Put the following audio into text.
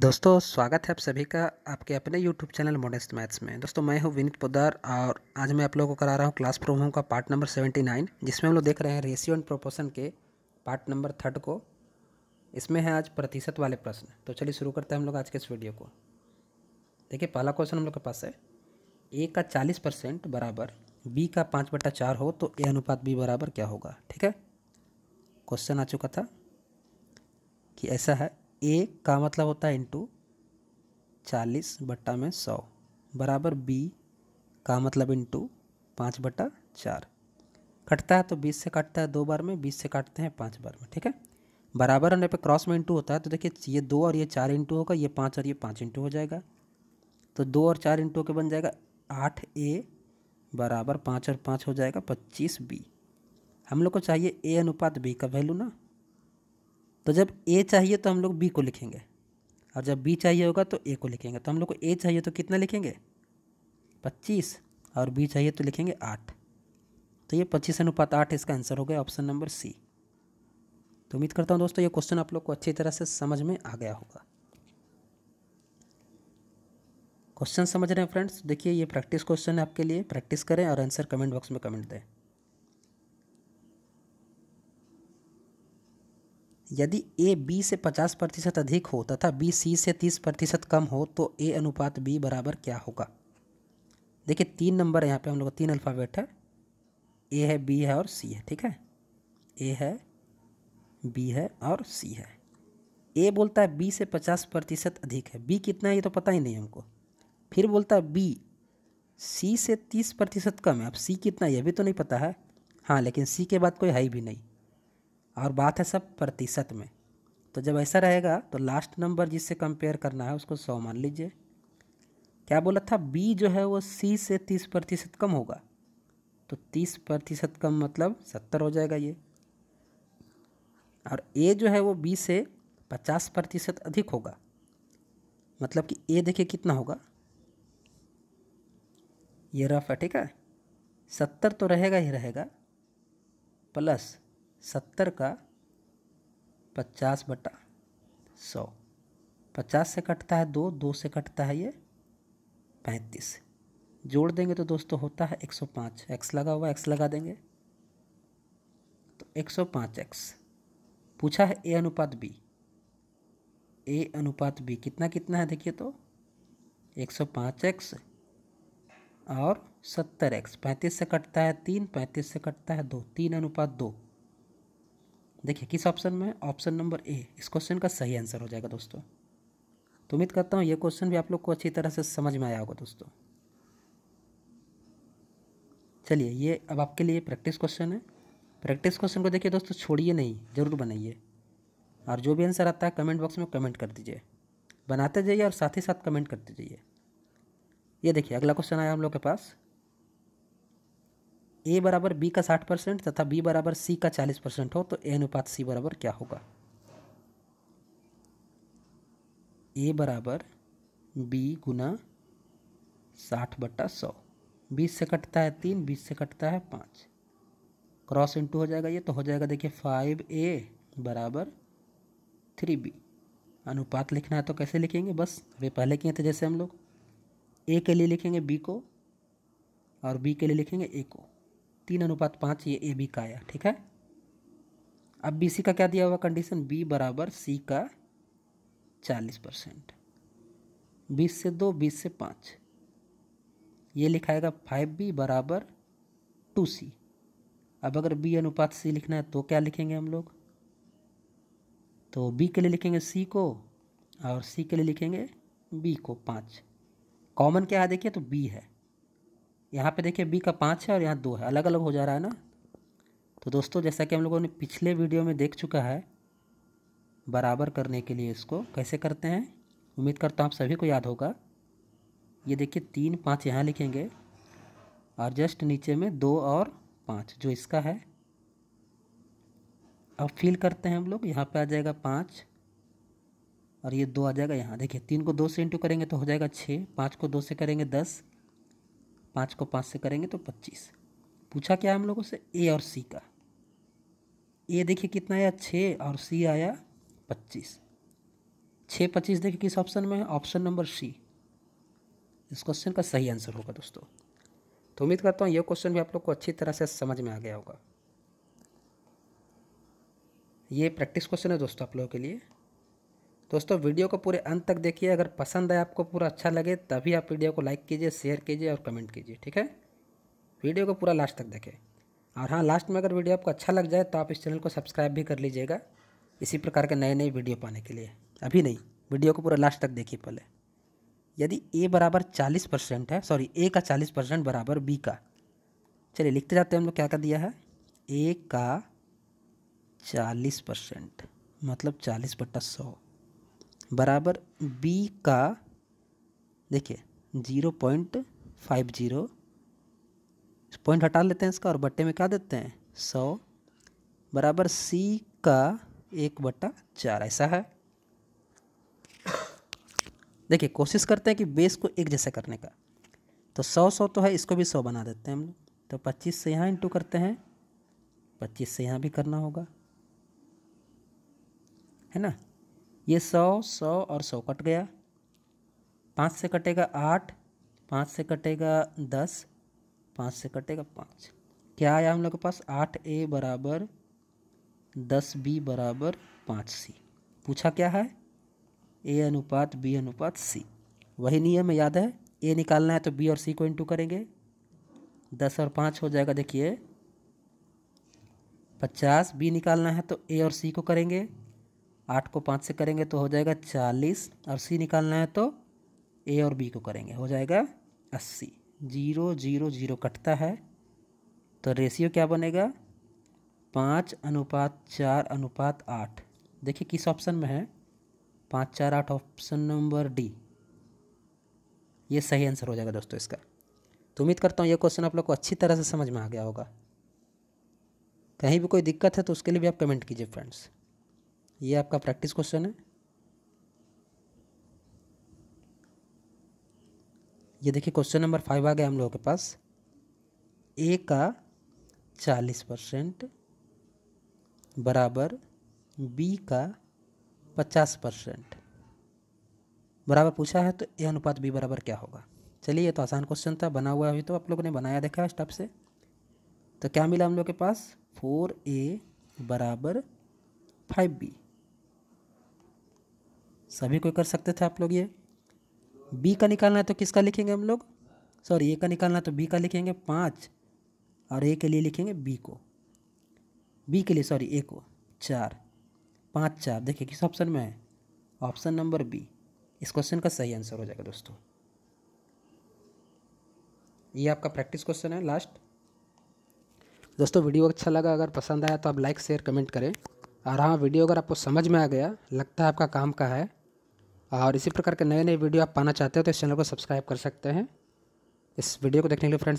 दोस्तों स्वागत है आप सभी का आपके अपने YouTube चैनल मॉडेस्ट मैथ्स में दोस्तों मैं हूं विनीत पोदार और आज मैं आप लोगों को करा रहा हूं क्लास प्रोमो होम का पार्ट नंबर 79 जिसमें हम लोग देख रहे हैं रेशियो एंड प्रोपोर्शन के पार्ट नंबर थर्ड को इसमें है आज प्रतिशत वाले प्रश्न तो चलिए शुरू करते हैं हम लोग आज के इस वीडियो को देखिए पहला क्वेश्चन हम लोग के पास है ए का चालीस परसेंट बराबर बी का पाँच बटा चार हो तो ए अनुपात बी बराबर क्या होगा ठीक है क्वेश्चन आ चुका था कि ऐसा है ए का मतलब होता है इंटू चालीस बट्टा में सौ बराबर बी का मतलब इंटू पाँच बटा चार कटता है तो बीस से काटता है दो बार में बीस से काटते हैं पाँच बार में ठीक है बराबर होने पे क्रॉस में इंटू होता है तो देखिए ये दो और ये चार इंटू होगा ये पाँच और ये पाँच इंटू हो जाएगा तो दो और चार इंटू के बन जाएगा आठ ए बराबर पाँच और पाँच हो जाएगा पच्चीस बी हम लोग को चाहिए ए अनुपात बी का वैल्यू ना तो जब ए चाहिए तो हम लोग बी को लिखेंगे और जब बी चाहिए होगा तो ए को लिखेंगे तो हम लोग को ए चाहिए तो कितना लिखेंगे पच्चीस और बी चाहिए तो लिखेंगे आठ तो ये पच्चीस अनुपात आठ इसका आंसर हो गया ऑप्शन नंबर सी तो उम्मीद करता हूँ दोस्तों ये क्वेश्चन आप लोग को अच्छी तरह से समझ में आ गया होगा क्वेश्चन समझ रहे हैं फ्रेंड्स देखिए ये प्रैक्टिस क्वेश्चन है आपके लिए प्रैक्टिस करें और आंसर कमेंट बॉक्स में कमेंट दें यदि ए बी से 50 प्रतिशत अधिक हो तथा बी सी से 30 प्रतिशत कम हो तो ए अनुपात बी बराबर क्या होगा देखिए तीन नंबर यहाँ पे हम लोग तीन अल्फ़ाबेट है ए है बी है और सी है ठीक है ए है बी है और सी है ए बोलता है बी से 50 प्रतिशत अधिक है बी कितना है ये तो पता ही नहीं हमको फिर बोलता है बी सी से तीस प्रतिशत कम है अब सी कितना है ये भी तो नहीं पता है हाँ लेकिन सी के बाद कोई है ही भी नहीं और बात है सब प्रतिशत में तो जब ऐसा रहेगा तो लास्ट नंबर जिससे कंपेयर करना है उसको सौ मान लीजिए क्या बोला था बी जो है वो सी से तीस प्रतिशत कम होगा तो तीस प्रतिशत कम मतलब सत्तर हो जाएगा ये और ए जो है वो बी से पचास प्रतिशत अधिक होगा मतलब कि ए देखिए कितना होगा ये रफ है ठीक है सत्तर तो रहेगा ही रहेगा प्लस सत्तर का पचास बटा सौ पचास से कटता है दो दो से कटता है ये पैंतीस जोड़ देंगे तो दोस्तों होता है एक सौ पाँच एक्स लगा हुआ एक्स लगा देंगे तो एक सौ पाँच एक्स पूछा है ए अनुपात बी ए अनुपात बी कितना कितना है देखिए तो एक सौ पाँच एक्स और सत्तर एक्स पैंतीस से कटता है तीन पैंतीस से कटता है दो तीन अनुपात दो देखिए किस ऑप्शन में ऑप्शन नंबर ए इस क्वेश्चन का सही आंसर हो जाएगा दोस्तों तो उम्मीद करता हूँ ये क्वेश्चन भी आप लोग को अच्छी तरह से समझ में आया होगा दोस्तों चलिए ये अब आपके लिए प्रैक्टिस क्वेश्चन है प्रैक्टिस क्वेश्चन को देखिए दोस्तों छोड़िए नहीं ज़रूर बनाइए और जो भी आंसर आता है कमेंट बॉक्स में कमेंट कर दीजिए बनाते जाइए और साथ ही साथ कमेंट करते जाइए ये देखिए अगला क्वेश्चन आया हम लोग के पास ए बराबर बी का साठ परसेंट तथा बी बराबर सी का चालीस परसेंट हो तो ए अनुपात सी बराबर क्या होगा ए बराबर बी गुना साठ बट्टा सौ बीस से कटता है तीन बीस से कटता है पाँच क्रॉस इंटू हो जाएगा ये तो हो जाएगा देखिए फाइव ए बराबर थ्री बी अनुपात लिखना है तो कैसे लिखेंगे बस अभी पहले किए थे जैसे हम लोग ए के लिए लिखेंगे बी को और बी के लिए लिखेंगे ए को तीन अनुपात पाँच ये ए बी का आया ठीक है अब बी सी का क्या दिया हुआ कंडीशन बी बराबर सी का चालीस परसेंट बीस से दो बीस से पाँच ये लिखाएगा फाइव बी बराबर टू सी अब अगर बी अनुपात सी लिखना है तो क्या लिखेंगे हम लोग तो बी के लिए लिखेंगे सी को और सी के लिए लिखेंगे बी को पाँच कॉमन क्या है देखिए तो बी है यहाँ पे देखिए बी का पाँच है और यहाँ दो है अलग अलग हो जा रहा है ना तो दोस्तों जैसा कि हम लोगों ने पिछले वीडियो में देख चुका है बराबर करने के लिए इसको कैसे करते हैं उम्मीद करता हूँ आप सभी को याद होगा ये देखिए तीन पाँच यहाँ लिखेंगे और जस्ट नीचे में दो और पाँच जो इसका है अब फील करते हैं हम लोग यहाँ पर आ जाएगा पाँच और ये दो आ जाएगा यहाँ देखिए तीन को दो से इंटू करेंगे तो हो जाएगा छः पाँच को दो से करेंगे दस पाँच को पाँच से करेंगे तो पच्चीस पूछा क्या हम लोगों से ए और सी का ए देखिए कितना आया छः और सी आया पच्चीस छः पच्चीस देखिए किस ऑप्शन में है ऑप्शन नंबर सी इस क्वेश्चन का सही आंसर होगा दोस्तों तो उम्मीद करता हूँ यह क्वेश्चन भी आप लोग को अच्छी तरह से समझ में आ गया होगा ये प्रैक्टिस क्वेश्चन है दोस्तों आप लोगों के लिए दोस्तों वीडियो को पूरे अंत तक देखिए अगर पसंद आए आपको पूरा अच्छा लगे तभी आप वीडियो को लाइक कीजिए शेयर कीजिए और कमेंट कीजिए ठीक है वीडियो को पूरा लास्ट तक देखें और हाँ लास्ट में अगर वीडियो आपको अच्छा लग जाए तो आप इस चैनल को सब्सक्राइब भी कर लीजिएगा इसी प्रकार के नए नए वीडियो पाने के लिए अभी नहीं वीडियो को पूरा लास्ट तक देखिए पहले यदि ए बराबर चालीस परसेंट है सॉरी ए का चालीस परसेंट बराबर बी का चलिए लिखते जाते हैं हम लोग क्या कर दिया है ए का चालीस परसेंट मतलब चालीस बट्टा सौ बराबर b का देखिए zero point five zero point हटा लेते हैं इसका और बट्टे में क्या देते हैं सौ बराबर सी का एक बट्टा चार ऐसा है देखिए कोशिश करते हैं कि बेस को एक जैसा करने का तो सौ सौ तो है इसको भी सौ बना देते हैं हम लोग तो पच्चीस से यहाँ इंटू करते हैं पच्चीस से यहाँ भी करना होगा है ना ये सौ सौ और सौ कट गया पाँच से कटेगा आठ पाँच से कटेगा दस पाँच से कटेगा पाँच क्या आया हम लोग के पास आठ ए बराबर दस बी बराबर पाँच सी पूछा क्या है ए अनुपात बी अनुपात सी वही नियम याद है ए निकालना है तो बी और सी को इंटू करेंगे दस और पाँच हो जाएगा देखिए पचास बी निकालना है तो ए और सी को करेंगे आठ को पाँच से करेंगे तो हो जाएगा चालीस और सी निकालना है तो ए और बी को करेंगे हो जाएगा अस्सी जीरो जीरो जीरो कटता है तो रेशियो क्या बनेगा पाँच अनुपात चार अनुपात आठ देखिए किस ऑप्शन में है पाँच चार आठ ऑप्शन नंबर डी ये सही आंसर हो जाएगा दोस्तों इसका तो उम्मीद करता हूँ ये क्वेश्चन आप लोग को अच्छी तरह से समझ में आ गया होगा कहीं भी कोई दिक्कत है तो उसके लिए भी आप कमेंट कीजिए फ्रेंड्स ये आपका प्रैक्टिस क्वेश्चन है ये देखिए क्वेश्चन नंबर फाइव आ गया हम लोगों के पास ए का चालीस परसेंट बराबर बी का पचास परसेंट बराबर पूछा है तो ए अनुपात बी बराबर क्या होगा चलिए ये तो आसान क्वेश्चन था बना हुआ अभी तो आप लोगों ने बनाया देखा है स्टॉप से तो क्या मिला हम लोग के पास फोर ए बराबर फाइव बी सभी कोई कर सकते थे आप लोग ये बी का निकालना है तो किसका लिखेंगे हम लोग सॉरी ए का निकालना है तो बी का लिखेंगे पाँच और ए के लिए लिखेंगे बी को बी के लिए सॉरी ए को चार पाँच चार देखिए किस ऑप्शन में है ऑप्शन नंबर बी इस क्वेश्चन का सही आंसर हो जाएगा दोस्तों ये आपका प्रैक्टिस क्वेश्चन है लास्ट दोस्तों वीडियो अच्छा लगा अगर पसंद आया तो आप लाइक शेयर कमेंट करें और हाँ वीडियो अगर आपको समझ में आ गया लगता है आपका काम का है और इसी प्रकार के नए नए वीडियो आप पाना चाहते हो तो इस चैनल को सब्सक्राइब कर सकते हैं इस वीडियो को देखने के लिए फ्रेंड्स